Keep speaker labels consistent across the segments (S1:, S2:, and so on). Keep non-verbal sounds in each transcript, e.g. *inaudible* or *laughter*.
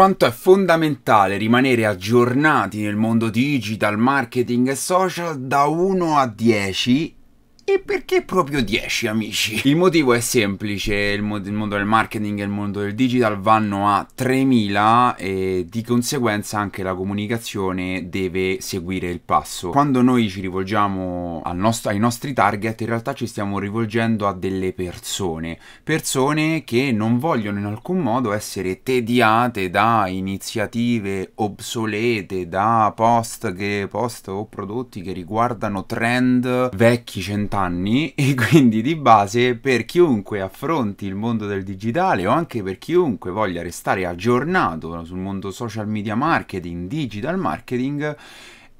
S1: quanto è fondamentale rimanere aggiornati nel mondo digital, marketing e social da 1 a 10 e perché proprio 10 amici? Il motivo è semplice, il, il, mondo del marketing e il mondo del digital vanno a 3000 e di conseguenza anche la comunicazione deve seguire il passo. Quando noi ci rivolgiamo nostro, ai nostri target in realtà ci stiamo rivolgendo a delle persone, persone che non vogliono in alcun modo essere tediate da iniziative obsolete, da post, che, post o prodotti che riguardano trend vecchi cent'anni panni *laughs* e quindi di base per chiunque affronti il mondo del digitale o anche per chiunque voglia restare aggiornato sul mondo social media marketing, digital marketing,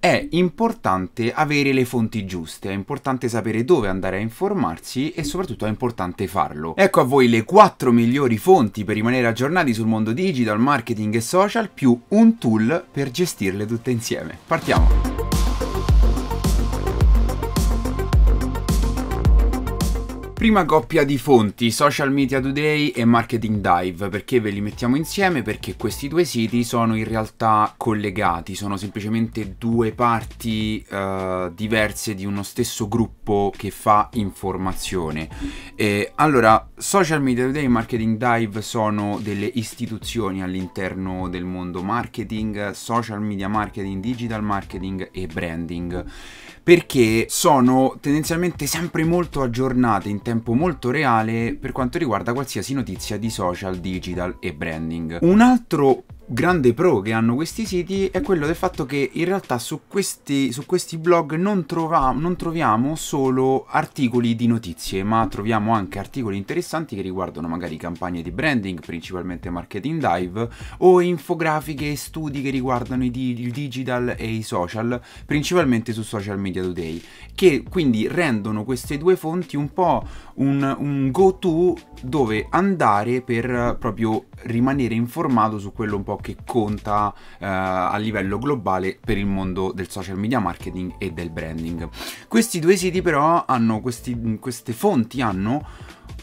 S1: è importante avere le fonti giuste, è importante sapere dove andare a informarsi e soprattutto è importante farlo. Ecco a voi le 4 migliori fonti per rimanere aggiornati sul mondo digital, marketing e social, più un tool per gestirle tutte insieme. Partiamo! Prima coppia di fonti, Social Media Today e Marketing Dive, perché ve li mettiamo insieme? Perché questi due siti sono in realtà collegati, sono semplicemente due parti uh, diverse di uno stesso gruppo che fa informazione. E, allora, Social Media Today e Marketing Dive sono delle istituzioni all'interno del mondo marketing, social media marketing, digital marketing e branding, perché sono tendenzialmente sempre molto aggiornate in tempo molto reale per quanto riguarda qualsiasi notizia di social, digital e branding. Un altro grande pro che hanno questi siti è quello del fatto che in realtà su questi, su questi blog non, trova, non, troviamo solo articoli di notizie, ma troviamo anche articoli interessanti che riguardano magari campagne di branding, principalmente marketing dive, o infografiche e studi che riguardano il digital e i social, principalmente su social media today, che quindi rendono queste due fonti un po' un, un go-to dove andare per eh, proprio rimanere informato su quello un po' che conta eh, a livello globale per il mondo del social media marketing e del branding. Questi due siti però hanno, questi, queste fonti hanno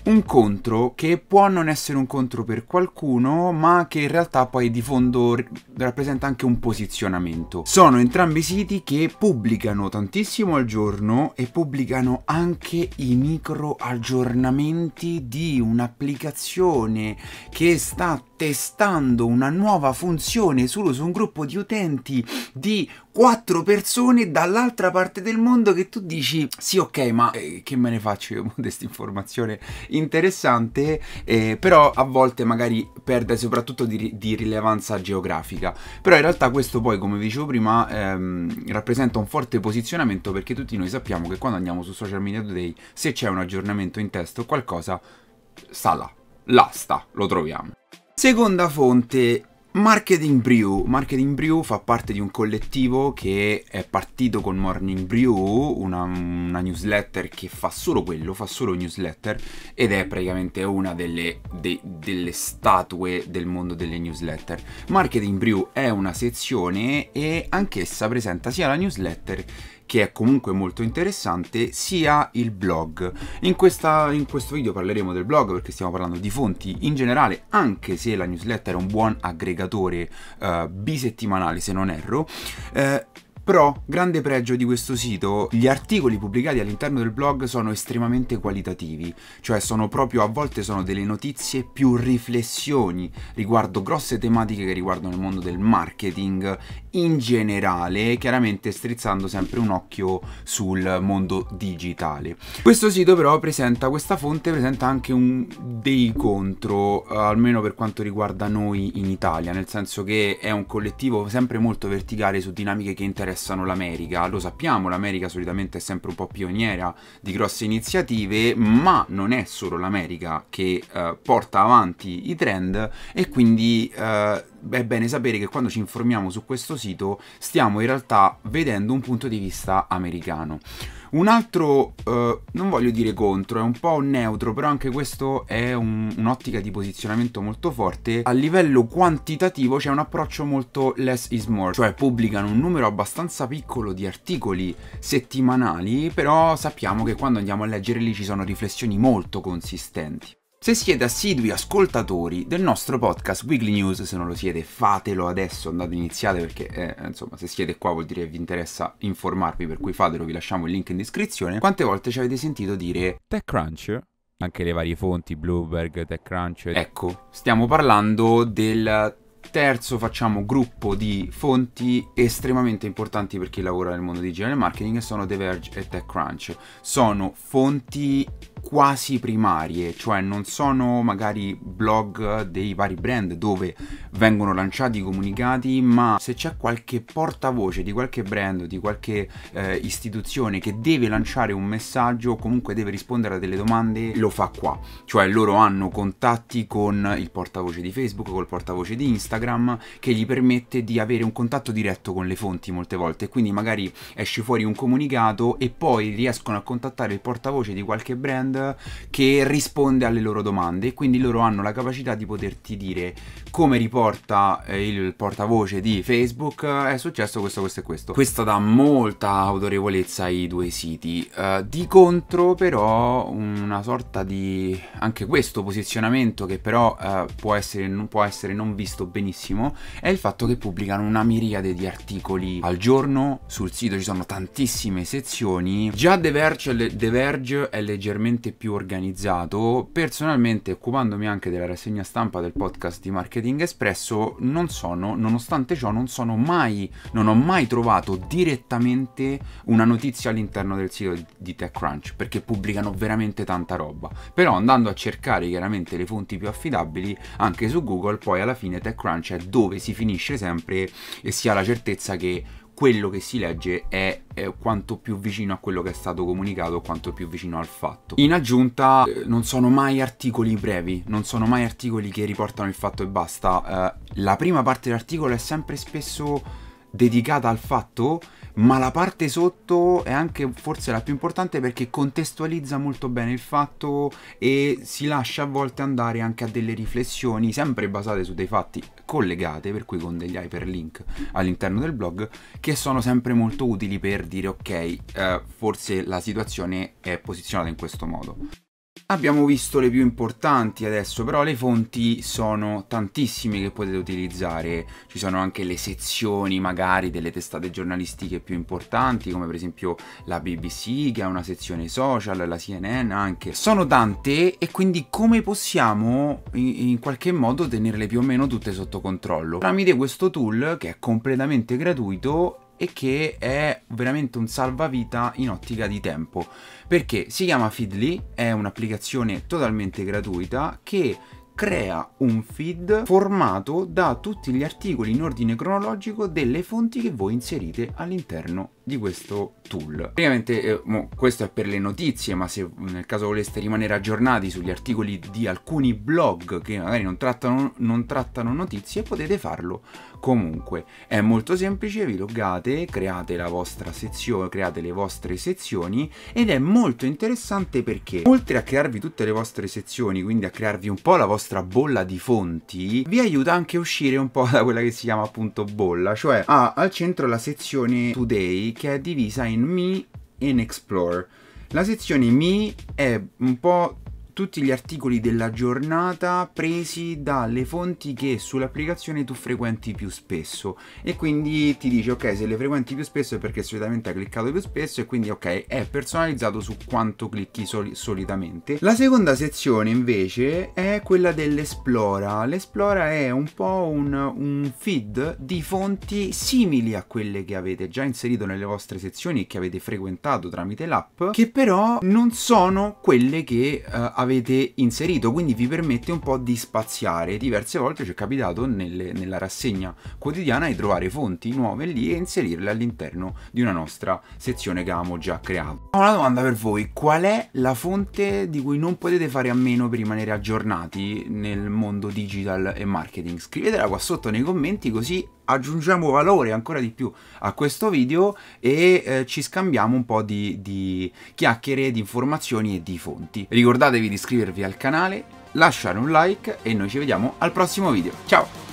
S1: un contro che può non essere un contro per qualcuno, ma che in realtà poi di fondo rappresenta anche un posizionamento. Sono entrambi siti che pubblicano tantissimo al giorno e pubblicano anche i micro aggiornamenti di un'applicazione che sta testando una nuova funzione solo su un gruppo di utenti di quattro persone dall'altra parte del mondo che tu dici sì ok ma eh, che me ne faccio io di questa informazione interessante, eh, però a volte magari perde soprattutto di, di, rilevanza geografica. Però in realtà questo poi, come vi dicevo prima, ehm, rappresenta un forte posizionamento perché tutti noi sappiamo che quando andiamo su Social Media Today, se c'è un aggiornamento in testo o qualcosa, sta là, là lo troviamo. Seconda fonte Marketing Brew. Marketing Brew fa parte di un collettivo che è partito con Morning Brew, una, una, newsletter che fa solo quello, fa solo newsletter ed è praticamente una delle, de, delle statue del mondo delle newsletter. Marketing Brew è una sezione e anch'essa presenta sia la newsletter che è comunque molto interessante, sia il blog. In, questa, in questo video parleremo del blog perché stiamo parlando di fonti in generale, anche se la newsletter è un buon aggregatore eh, bisettimanale se non erro. Eh, però, grande pregio di questo sito, gli articoli pubblicati all'interno del blog sono estremamente qualitativi, cioè sono proprio a volte sono delle notizie più riflessioni riguardo grosse tematiche che riguardano il mondo del marketing in generale, chiaramente strizzando sempre un occhio sul mondo digitale. Questo sito però presenta questa fonte presenta anche un, dei contro, almeno per quanto riguarda noi in Italia, nel senso che è un collettivo sempre molto verticale su dinamiche che interessano interessano l'America. Lo sappiamo, l'America solitamente è sempre un po' pioniera di grosse iniziative, ma non è solo l'America che eh, porta avanti i trend e quindi eh, è bene sapere che quando ci informiamo su questo sito stiamo in realtà vedendo un punto di vista americano. Un altro, eh, non voglio dire contro, è un po' neutro, però anche questo è un, un'ottica di posizionamento molto forte. A livello quantitativo c'è un approccio molto less is more, cioè pubblicano un numero abbastanza piccolo di articoli settimanali, però sappiamo che quando andiamo a leggere lì ci sono riflessioni molto consistenti. Se siete assidui ascoltatori del nostro podcast Weekly News, se non lo siete fatelo adesso, andate iniziate perché eh, insomma se siete qua vuol dire che vi interessa informarvi, per cui fatelo, vi lasciamo il link in descrizione. Quante volte ci avete sentito dire TechCrunch? Anche le varie fonti, Bloomberg, TechCrunch. Ecco, stiamo parlando del terzo facciamo gruppo di fonti estremamente importanti per chi lavora nel mondo digitale marketing sono The Verge e TechCrunch. Sono fonti quasi primarie, cioè non sono magari blog dei vari brand dove vengono lanciati i comunicati, ma se c'è qualche portavoce di qualche brand, di qualche eh, istituzione che deve lanciare un messaggio o comunque deve rispondere a delle domande, lo fa qua. Cioè loro hanno contatti con il portavoce di Facebook, col portavoce di Instagram, che gli permette di avere un contatto diretto con le fonti molte volte. Quindi magari esce fuori un comunicato e poi riescono a contattare il portavoce di qualche brand che risponde alle loro domande e quindi loro hanno la capacità di poterti dire come riporta eh, il portavoce di Facebook eh, è successo questo, questo e questo. Questo dà molta autorevolezza ai due siti. Uh, di contro però una sorta di anche questo posizionamento che però uh, può, essere, può essere non visto benissimo è il fatto che pubblicano una miriade di articoli al giorno, sul sito ci sono tantissime sezioni, già The Verge, The Verge è leggermente sicuramente più organizzato. Personalmente, occupandomi anche della rassegna stampa del podcast di Marketing Espresso, non sono, nonostante ciò, non sono mai, non ho mai trovato direttamente una notizia all'interno del sito di TechCrunch, perché pubblicano veramente tanta roba. Però andando a cercare chiaramente le fonti più affidabili anche su Google, poi alla fine TechCrunch è dove si finisce sempre e si ha la certezza che quello che si legge è, è, quanto più vicino a quello che è stato comunicato, quanto più vicino al fatto. In aggiunta eh, non sono mai articoli brevi, non sono mai articoli che riportano il fatto e basta. Eh, la prima parte dell'articolo è sempre spesso dedicata al fatto ma la parte sotto è anche forse la più importante perché contestualizza molto bene il fatto e si lascia a volte andare anche a delle riflessioni sempre basate su dei fatti collegate, per cui con degli hyperlink all'interno del blog, che sono sempre molto utili per dire ok, eh, forse la situazione è posizionata in questo modo. Abbiamo visto le più importanti adesso, però le fonti sono tantissime che potete utilizzare, ci sono anche le sezioni magari delle testate giornalistiche più importanti come per esempio la BBC che ha una sezione social, la CNN anche, sono tante e quindi come possiamo in, in qualche modo tenerle più o meno tutte sotto controllo? Tramite questo tool che è completamente gratuito e che è veramente un salvavita in ottica di tempo perché si chiama Feedly, è un'applicazione totalmente gratuita che crea un feed formato da tutti gli articoli in ordine cronologico delle fonti che voi inserite all'interno di questo tool. Praticamente eh, mo, questo è per le notizie, ma se mm, nel caso voleste rimanere aggiornati sugli articoli di alcuni blog che magari non trattano, non trattano notizie, potete farlo comunque. È molto semplice, vi loggate, create la vostra sezione, create le vostre sezioni ed è molto interessante perché oltre a crearvi tutte le vostre sezioni, quindi a crearvi un po' la vostra bolla di fonti, vi aiuta anche a uscire un po' *laughs* da quella che si chiama appunto bolla, cioè ha ah, al centro la sezione today che è divisa in Mi e in Explore. La sezione Mi è un po' tutti gli articoli della giornata presi dalle fonti che sull'applicazione tu frequenti più spesso e quindi ti dice ok se le frequenti più spesso è perché solitamente hai cliccato più spesso e quindi ok è personalizzato su quanto clicchi soli solitamente. La seconda sezione invece è quella dell'esplora. L'esplora è un po' un, un feed di fonti simili a quelle che avete già inserito nelle vostre sezioni e che avete frequentato tramite l'app che però non sono quelle che uh, eh, avete avete inserito, quindi vi permette un po' di spaziare. Diverse volte ci è capitato nelle, nella rassegna quotidiana di trovare fonti nuove lì e inserirle all'interno di una nostra sezione che avevamo già creato. Ho una domanda per voi, qual è la fonte di cui non potete fare a meno per rimanere aggiornati nel mondo digital e marketing? Scrivetela qua sotto nei commenti così aggiungiamo valore ancora di più a questo video e eh, ci scambiamo un po' di, di chiacchiere, di informazioni e di fonti. Ricordatevi di iscrivervi al canale, lasciare un like e noi ci vediamo al prossimo video. Ciao!